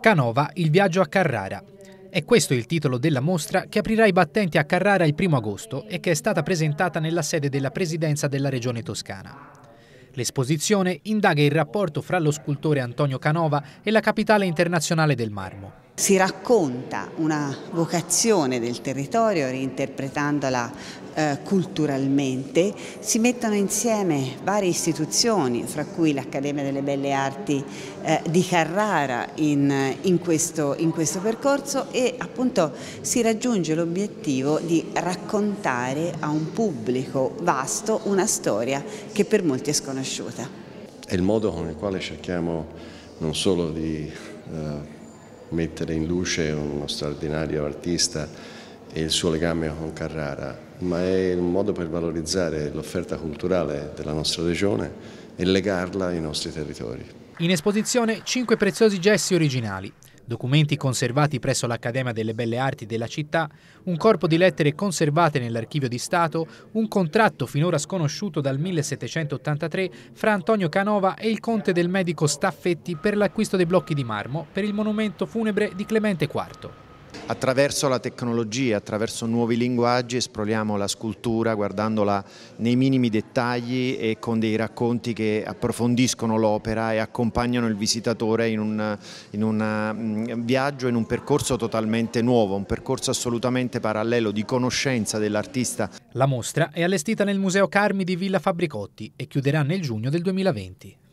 Canova, il viaggio a Carrara. È questo il titolo della mostra che aprirà i battenti a Carrara il 1 agosto e che è stata presentata nella sede della Presidenza della Regione Toscana. L'esposizione indaga il rapporto fra lo scultore Antonio Canova e la capitale internazionale del marmo si racconta una vocazione del territorio reinterpretandola eh, culturalmente, si mettono insieme varie istituzioni, fra cui l'Accademia delle Belle Arti eh, di Carrara in, in, questo, in questo percorso e appunto si raggiunge l'obiettivo di raccontare a un pubblico vasto una storia che per molti è sconosciuta. È il modo con il quale cerchiamo non solo di... Eh mettere in luce uno straordinario artista e il suo legame con Carrara, ma è un modo per valorizzare l'offerta culturale della nostra regione e legarla ai nostri territori. In esposizione cinque preziosi gesti originali, documenti conservati presso l'Accademia delle Belle Arti della città, un corpo di lettere conservate nell'Archivio di Stato, un contratto finora sconosciuto dal 1783 fra Antonio Canova e il conte del medico Staffetti per l'acquisto dei blocchi di marmo per il monumento funebre di Clemente IV attraverso la tecnologia, attraverso nuovi linguaggi esploriamo la scultura guardandola nei minimi dettagli e con dei racconti che approfondiscono l'opera e accompagnano il visitatore in un, in un mm, viaggio, in un percorso totalmente nuovo, un percorso assolutamente parallelo di conoscenza dell'artista. La mostra è allestita nel Museo Carmi di Villa Fabbricotti e chiuderà nel giugno del 2020.